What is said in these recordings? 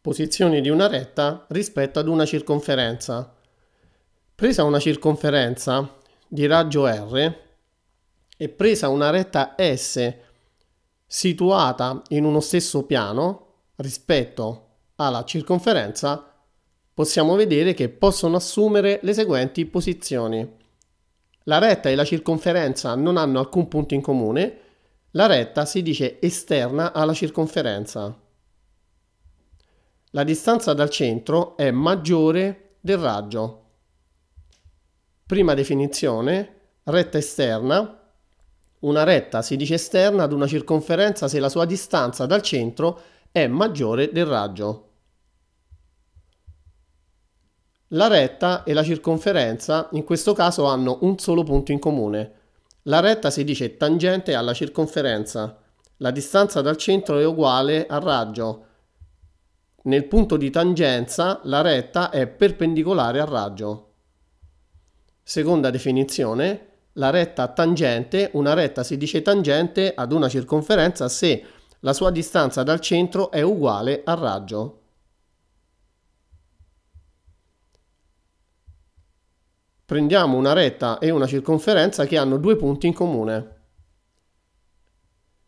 posizioni di una retta rispetto ad una circonferenza. Presa una circonferenza di raggio R e presa una retta S situata in uno stesso piano rispetto alla circonferenza, possiamo vedere che possono assumere le seguenti posizioni. La retta e la circonferenza non hanno alcun punto in comune, la retta si dice esterna alla circonferenza. La distanza dal centro è maggiore del raggio. Prima definizione, retta esterna. Una retta si dice esterna ad una circonferenza se la sua distanza dal centro è maggiore del raggio. La retta e la circonferenza in questo caso hanno un solo punto in comune. La retta si dice tangente alla circonferenza. La distanza dal centro è uguale al raggio, nel punto di tangenza la retta è perpendicolare al raggio. Seconda definizione, la retta tangente, una retta si dice tangente ad una circonferenza se la sua distanza dal centro è uguale al raggio. Prendiamo una retta e una circonferenza che hanno due punti in comune.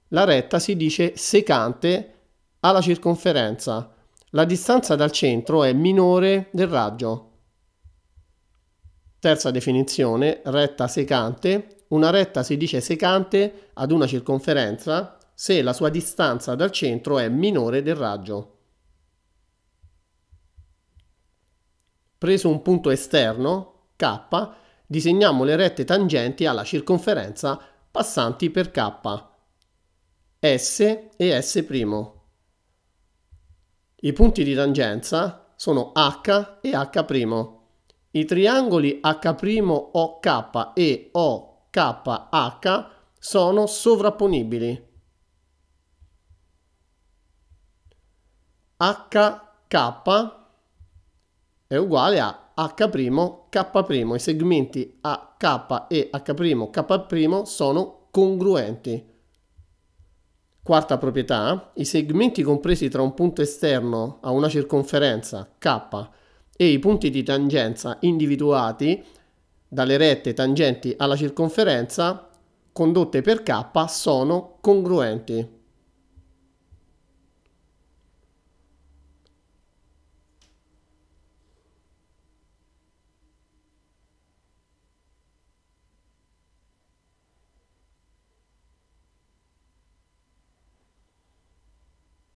La retta si dice secante alla circonferenza la distanza dal centro è minore del raggio. Terza definizione, retta secante. Una retta si dice secante ad una circonferenza se la sua distanza dal centro è minore del raggio. Preso un punto esterno, K, disegniamo le rette tangenti alla circonferenza passanti per K, S e S'. I punti di tangenza sono H e H'. I triangoli H'OK e OKH sono sovrapponibili. HK è uguale a H'K'. I segmenti AK e H'K' sono congruenti. Quarta proprietà, i segmenti compresi tra un punto esterno a una circonferenza K e i punti di tangenza individuati dalle rette tangenti alla circonferenza condotte per K sono congruenti.